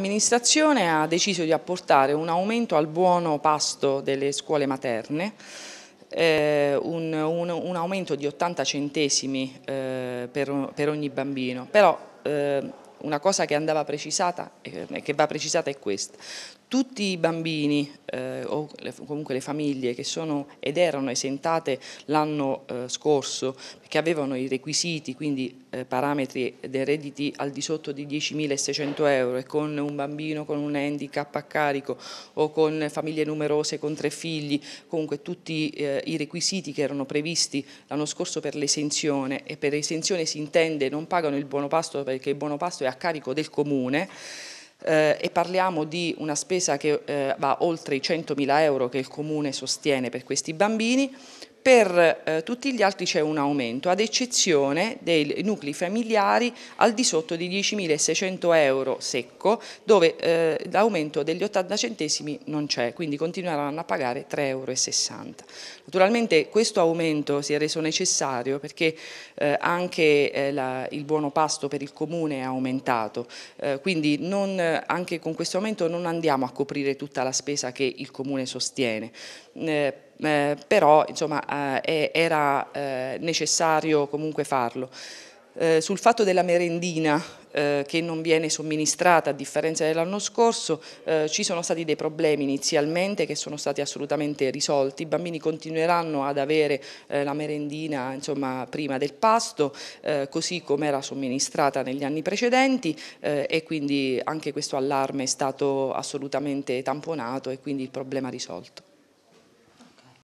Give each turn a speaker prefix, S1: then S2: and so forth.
S1: L'amministrazione ha deciso di apportare un aumento al buono pasto delle scuole materne, eh, un, un, un, aumento di 80 centesimi eh, per, per, ogni bambino, però eh, una cosa che andava precisata e eh, che va precisata è questa tutti i bambini eh, o le, comunque le famiglie che sono ed erano esentate l'anno eh, scorso che avevano i requisiti, quindi eh, parametri dei redditi al di sotto di 10.600 euro e con un bambino con un handicap a carico o con famiglie numerose con tre figli, comunque tutti eh, i requisiti che erano previsti l'anno scorso per l'esenzione e per esenzione si intende non pagano il buono pasto perché il buono pasto è a carico del comune eh, e parliamo di una spesa che eh, va oltre i 100.000 euro che il Comune sostiene per questi bambini, per eh, tutti gli altri c'è un aumento, ad eccezione dei nuclei familiari al di sotto di 10.600 euro secco, dove eh, l'aumento degli 80 centesimi non c'è, quindi continueranno a pagare 3,60 euro. Naturalmente questo aumento si è reso necessario perché eh, anche eh, la, il buono pasto per il comune è aumentato, eh, quindi non, anche con questo aumento non andiamo a coprire tutta la spesa che il comune sostiene eh, eh, però insomma, eh, era eh, necessario comunque farlo. Eh, sul fatto della merendina che non viene somministrata a differenza dell'anno scorso ci sono stati dei problemi inizialmente che sono stati assolutamente risolti, i bambini continueranno ad avere la merendina insomma, prima del pasto così come era somministrata negli anni precedenti e quindi anche questo allarme è stato assolutamente tamponato e quindi il problema risolto.